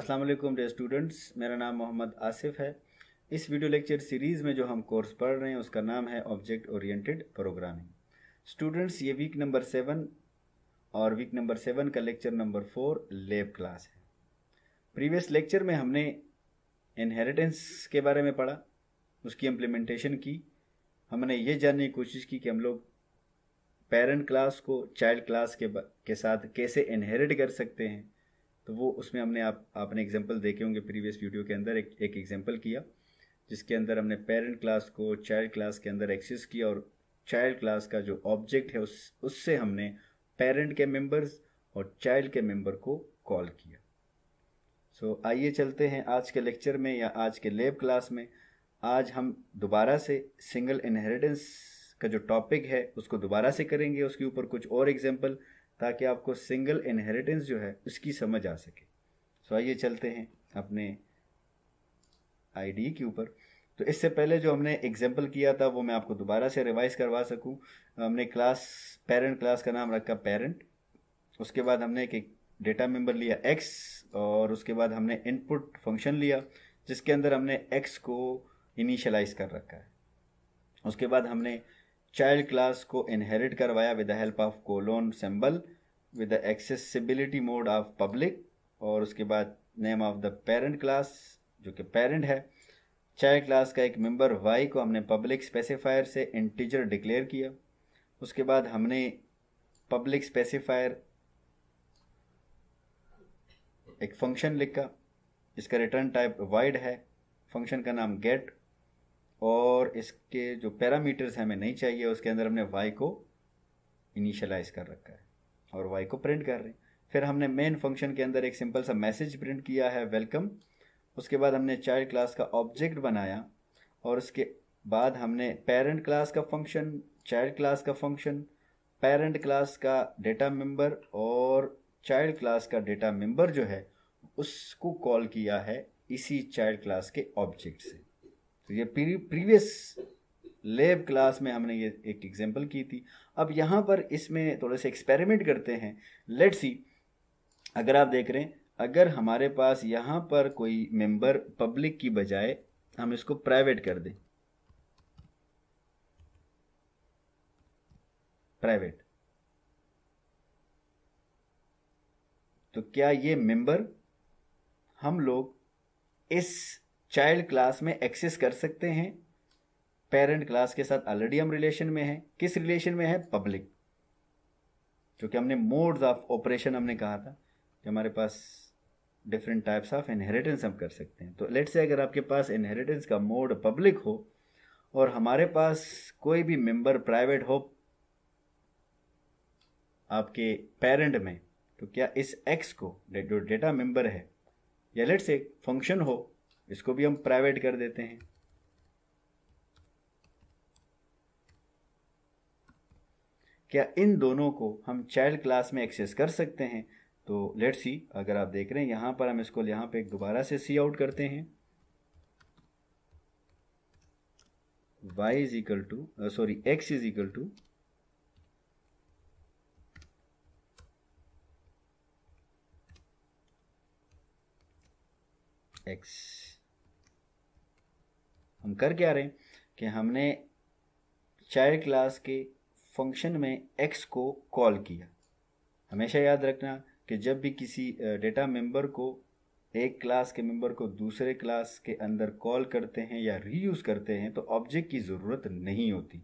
अस्सलाम वालेकुम day students मेरा नाम मोहम्मद आसिफ है इस वीडियो लेक्चर सीरीज़ में जो हम कोर्स पढ़ रहे हैं उसका नाम है ऑब्जेक्ट ओरिएंटेड प्रोग्रामिंग स्टूडेंट्स ये वीक नंबर सेवन और वीक नंबर सेवन का lecture number four lab class है प्रीवियस लेक्चर में हमने इनहेरिटेंस के बारे में पढ़ा उसकी इम्प्लीमेंटेशन की हमने ये जानने की कोशिश की कि हम लोग पेरेंट क्लास को चाइल्ड क्लास के के साथ कैसे इनहेरिट कर सकते हैं तो वो उसमें हमने आप आपने एग्जाम्पल देखे होंगे प्रीवियस वीडियो के अंदर एक एक एग्जाम्पल किया जिसके अंदर हमने पेरेंट क्लास को चाइल्ड क्लास के अंदर एक्सेस किया और चाइल्ड क्लास का जो ऑब्जेक्ट है उस उससे हमने पेरेंट के मेंबर्स और चाइल्ड के मेंबर को कॉल किया सो so, आइए चलते हैं आज के लेक्चर में या आज के लेब क्लास में आज हम दोबारा से सिंगल इनहेरिटेंस का जो टॉपिक है उसको दोबारा से करेंगे उसके ऊपर कुछ और एग्जाम्पल ताकि आपको सिंगल इनहेरिटेंस जो है उसकी समझ आ सके सो आइए चलते हैं अपने आईडी के ऊपर तो इससे पहले जो हमने एग्जाम्पल किया था वो मैं आपको दोबारा से रिवाइज करवा सकूं हमने क्लास पेरेंट क्लास का नाम रखा पेरेंट उसके बाद हमने एक डेटा मेंबर लिया एक्स और उसके बाद हमने इनपुट फंक्शन लिया जिसके अंदर हमने एक्स को इनिशलाइज कर रखा है उसके बाद हमने चाइल्ड क्लास को इनहेरिट करवाया with the help of colon symbol with the accessibility mode of public और उसके बाद name of the parent class जो कि पेरेंट है चाइल्ड क्लास का एक मेंबर वाई को हमने पब्लिक स्पेसिफायर से इंटीजर डिक्लेयर किया उसके बाद हमने पब्लिक स्पेसिफायर एक फंक्शन लिखा इसका रिटर्न टाइप वाइड है फंक्शन का नाम गेट और इसके जो पैरामीटर्स हमें नहीं चाहिए उसके अंदर हमने वाई को इनिशलाइज कर रखा है और वाई को प्रिंट कर रहे हैं फिर हमने मेन फंक्शन के अंदर एक सिंपल सा मैसेज प्रिंट किया है वेलकम उसके बाद हमने चाइल्ड क्लास का ऑब्जेक्ट बनाया और उसके बाद हमने पेरेंट क्लास का फंक्शन चाइल्ड क्लास का फंक्शन पेरेंट क्लास का डेटा मेम्बर और चाइल्ड क्लास का डेटा मेम्बर जो है उसको कॉल किया है इसी चाइल्ड क्लास के ऑब्जेक्ट से तो ये प्रीवियस लेब क्लास में हमने ये एक एग्जाम्पल की थी अब यहाँ पर इसमें थोड़े से एक्सपेरिमेंट करते हैं लेट्स सी अगर आप देख रहे हैं अगर हमारे पास यहाँ पर कोई मेंबर पब्लिक की बजाय हम इसको प्राइवेट कर दें प्राइवेट तो क्या ये मेंबर हम लोग इस चाइल्ड क्लास में एक्सेस कर सकते हैं पेरेंट क्लास के साथ ऑलरेडी हम रिलेशन में हैं किस रिलेशन में है पब्लिक जो कि हमने मोड्स ऑफ ऑपरेशन हमने कहा था कि हमारे पास डिफरेंट टाइप्स ऑफ इनहेरिटेंस हम कर सकते हैं तो लेट से अगर आपके पास इनहेरिटेंस का मोड पब्लिक हो और हमारे पास कोई भी मेंबर प्राइवेट हो आपके पेरेंट में तो क्या इस एक्स को जो डेटा मेंबर है या लेट से फंक्शन हो इसको भी हम प्राइवेट कर देते हैं क्या इन दोनों को हम चाइल्ड क्लास में एक्सेस कर सकते हैं तो लेट सी अगर आप देख रहे हैं यहां पर हम इसको यहां पे दोबारा से सी आउट करते हैं y is equal to sorry x is equal to X हम कर क्या रहे हैं कि हमने चाइल्ड क्लास के फंक्शन में एक्स को कॉल किया हमेशा याद रखना कि जब भी किसी डेटा मेंबर को एक क्लास के मेंबर को दूसरे क्लास के अंदर कॉल करते हैं या रीयूज़ करते हैं तो ऑब्जेक्ट की ज़रूरत नहीं होती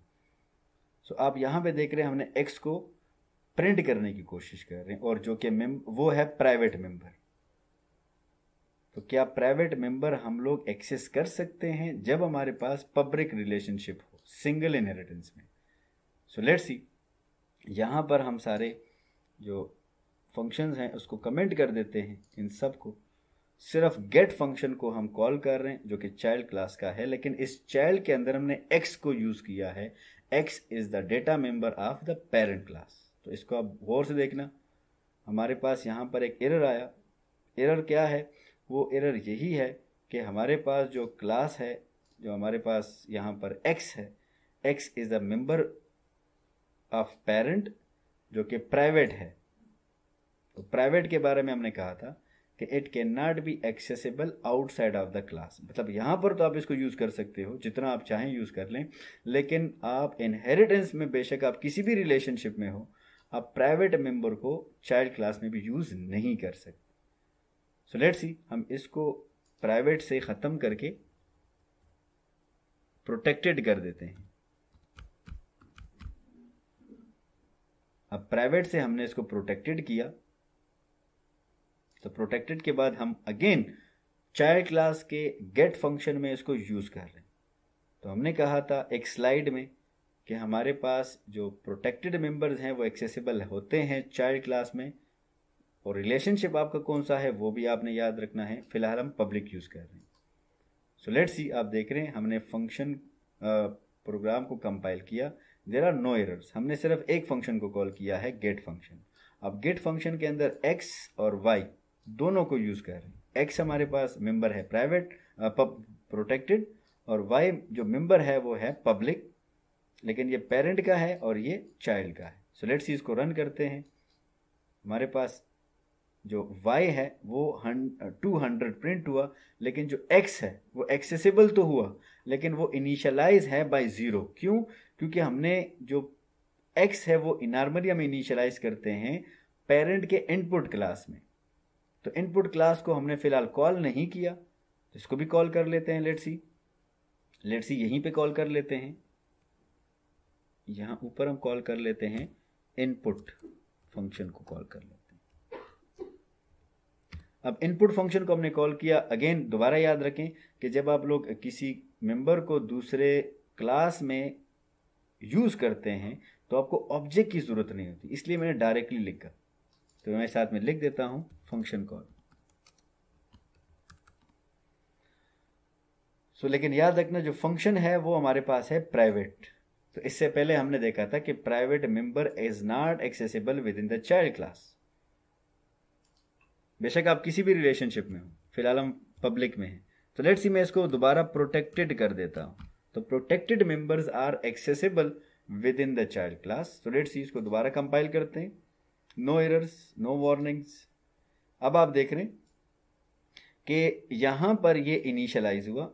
सो आप यहाँ पे देख रहे हैं हमने एक्स को प्रिंट करने की कोशिश कर रहे हैं और जो कि मेम वो है प्राइवेट मेंबर तो क्या प्राइवेट मेंबर हम लोग एक्सेस कर सकते हैं जब हमारे पास पब्लिक रिलेशनशिप हो सिंगल इनहेरिटेंस में सो लेट्स सी यहाँ पर हम सारे जो फंक्शंस हैं उसको कमेंट कर देते हैं इन सब को सिर्फ गेट फंक्शन को हम कॉल कर रहे हैं जो कि चाइल्ड क्लास का है लेकिन इस चाइल्ड के अंदर हमने एक्स को यूज़ किया है X is the data member of the parent class तो इसको आप गौर से देखना हमारे पास यहाँ पर एक एरर आया एरर क्या है वो एरर यही है कि हमारे पास जो क्लास है जो हमारे पास यहाँ पर एक्स है X is a member of parent जो कि प्राइवेट है तो प्राइवेट के बारे में हमने कहा था कि it can not be accessible outside of the class मतलब यहाँ पर तो आप इसको यूज़ कर सकते हो जितना आप चाहें यूज़ कर लें लेकिन आप इनहेरिटेंस में बेशक आप किसी भी रिलेशनशिप में हो आप प्राइवेट मेंबर को चाइल्ड क्लास में भी यूज़ नहीं कर सकते सो लेट सी हम इसको प्राइवेट से ख़त्म करके प्रोटेक्टेड कर देते हैं अब प्राइवेट से हमने इसको प्रोटेक्टेड किया तो प्रोटेक्टेड के बाद हम अगेन चाइल्ड क्लास के गेट फंक्शन में इसको यूज़ कर रहे हैं तो हमने कहा था एक स्लाइड में कि हमारे पास जो प्रोटेक्टेड मेंबर्स हैं वो एक्सेसिबल होते हैं चाइल्ड क्लास में और रिलेशनशिप आपका कौन सा है वो भी आपने याद रखना है फिलहाल हम पब्लिक यूज़ कर रहे हैं सो लेट्स सी आप देख रहे हैं हमने फंक्शन प्रोग्राम को कंपाइल किया देर आर नो एरर्स हमने सिर्फ एक फंक्शन को कॉल किया है गेट फंक्शन अब गेट फंक्शन के अंदर एक्स और वाई दोनों को यूज़ कर रहे हैं एक्स हमारे पास मेंबर है प्राइवेट प्रोटेक्टेड और वाई जो मेंबर है वो है पब्लिक लेकिन ये पेरेंट का है और ये चाइल्ड का है सो लेट्स सी इसको रन करते हैं हमारे पास जो y है वो टू हंड्रेड प्रिंट हुआ लेकिन जो x है वो एक्सेसिबल तो हुआ लेकिन वो इनिशलाइज है बाय ज़ीरो क्यों क्योंकि हमने जो x है वो इनारमरी हम इनिशलाइज करते हैं पेरेंट के इनपुट क्लास में तो इनपुट क्लास को हमने फ़िलहाल कॉल नहीं किया तो इसको भी कॉल कर लेते हैं लेट सी लेट सी यहीं पे कॉल कर लेते हैं यहाँ ऊपर हम कॉल कर लेते हैं इनपुट फंक्शन को कॉल कर लेते हैं अब इनपुट फंक्शन को हमने कॉल किया अगेन दोबारा याद रखें कि जब आप लोग किसी मेंबर को दूसरे क्लास में यूज़ करते हैं तो आपको ऑब्जेक्ट की ज़रूरत नहीं होती इसलिए मैंने डायरेक्टली लिखा तो मैं साथ में लिख देता हूं फंक्शन कॉल सो लेकिन याद रखना जो फंक्शन है वो हमारे पास है प्राइवेट तो इससे पहले हमने देखा था कि private member is not accessible within the child class बेशक आप किसी भी रिलेशनशिप में हो फिलहाल हम पब्लिक में हैं तो लेट्स सी मैं इसको दोबारा प्रोटेक्टेड कर देता हूँ तो protected members are accessible within the child class तो लेट्स सी इसको दोबारा कंपाइल करते हैं नो एरर्स नो वार्निंग्स अब आप देख रहे हैं कि यहाँ पर ये इनिशलाइज हुआ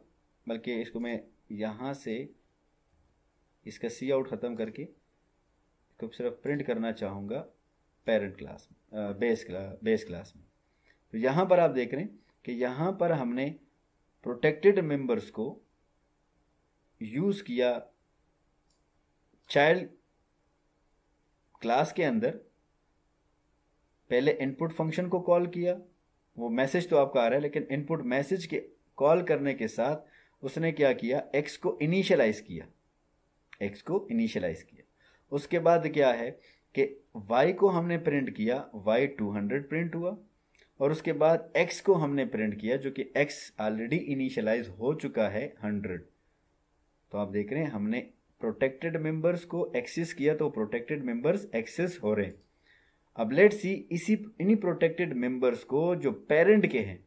बल्कि इसको मैं यहाँ से इसका सी आउट ख़त्म करके सिर्फ प्रिंट करना चाहूँगा पेरेंट क्लास में बेस क्लास बेस क्लास में तो यहां पर आप देख रहे हैं कि यहां पर हमने प्रोटेक्टेड मेंबर्स को यूज़ किया चाइल्ड क्लास के अंदर पहले इनपुट फंक्शन को कॉल किया वो मैसेज तो आपका आ रहा है लेकिन इनपुट मैसेज के कॉल करने के साथ उसने क्या किया एक्स को इनिशियलाइज किया एक्स को इनिशियलाइज किया उसके बाद क्या है कि वाई को हमने प्रिंट किया वाई टू हंड्रेड प्रिंट हुआ और उसके बाद x को हमने प्रिंट किया जो कि x ऑलरेडी इनिशियलाइज हो चुका है हंड्रेड तो आप देख रहे हैं हमने प्रोटेक्टेड मेंबर्स को एक्सेस किया तो प्रोटेक्टेड मेंबर्स एक्सेस हो रहे हैं अब लेट सी इसी इन्हीं प्रोटेक्टेड मेंबर्स को जो पेरेंट के हैं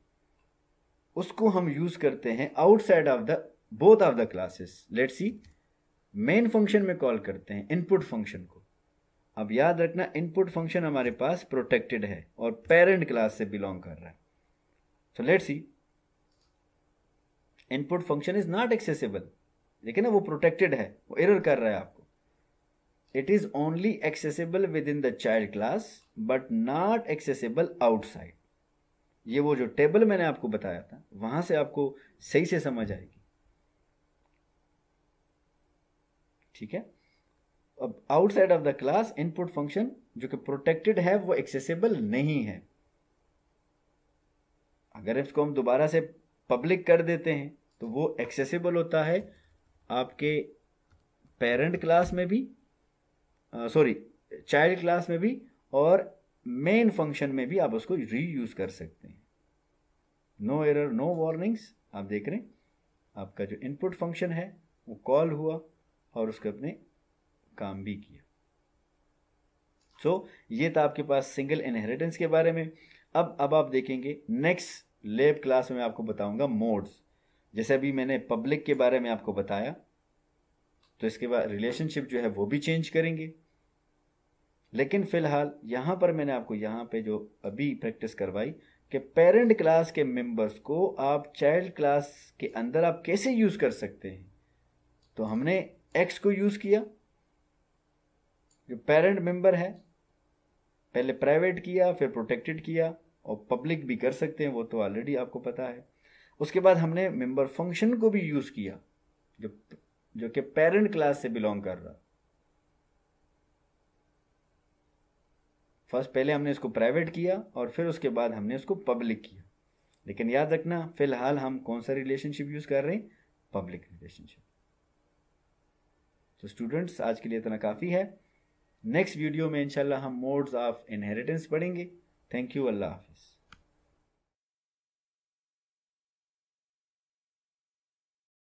उसको हम यूज करते हैं outside of the both of the classes let see main function में कॉल करते हैं इनपुट फंक्शन को अब याद रखना इनपुट फंक्शन हमारे पास प्रोटेक्टेड है और पेरेंट क्लास से बिलोंग कर रहा है so let see input function is not accessible लेकिन वो प्रोटेक्टेड है वो एरर कर रहा है आपको is only accessible within the child class but not accessible outside ये वो जो टेबल मैंने आपको बताया था वहां से आपको सही से समझ आएगी ठीक है outside of the class input function जो कि प्रोटेक्टेड है वो एक्सेसिबल नहीं है अगर इसको हम दोबारा से पब्लिक कर देते हैं तो वो एक्सेसिबल होता है आपके पेरेंट क्लास में भी सॉरी चाइल्ड क्लास में भी और मेन फंक्शन में भी आप उसको री यूज कर सकते हैं नो एरर नो वार्निंग्स आप देख रहे हैं आपका जो इनपुट फंक्शन है वो कॉल हुआ और उसके अपने काम भी किया सो so, ये था आपके पास सिंगल इनहेरिटेंस के बारे में अब अब आप देखेंगे नेक्स्ट लेब क्लास में आपको बताऊंगा मोड्स जैसे अभी मैंने पब्लिक के बारे में आपको बताया तो इसके बाद रिलेशनशिप जो है वो भी चेंज करेंगे लेकिन फिलहाल यहां पर मैंने आपको यहां पे जो अभी प्रैक्टिस करवाई कि पेरेंट क्लास के मेंबर्स को आप चाइल्ड क्लास के अंदर आप कैसे यूज़ कर सकते हैं तो हमने एक्स को यूज़ किया जो पेरेंट मेंबर है पहले प्राइवेट किया फिर प्रोटेक्टेड किया और पब्लिक भी कर सकते हैं वो तो ऑलरेडी आपको पता है उसके बाद हमने मेंबर फंक्शन को भी यूज़ किया जो जो कि पेरेंट क्लास से बिलोंग कर रहा फर्स्ट पहले हमने इसको प्राइवेट किया और फिर उसके बाद हमने इसको पब्लिक किया लेकिन याद रखना फिलहाल हम कौन सा रिलेशनशिप यूज़ कर रहे हैं पब्लिक रिलेशनशिप तो स्टूडेंट्स आज के लिए इतना काफ़ी है नेक्स्ट वीडियो में इंशाल्लाह हम मोड्स ऑफ इनहेरिटेंस पढ़ेंगे थैंक यू अल्लाह हाफिज़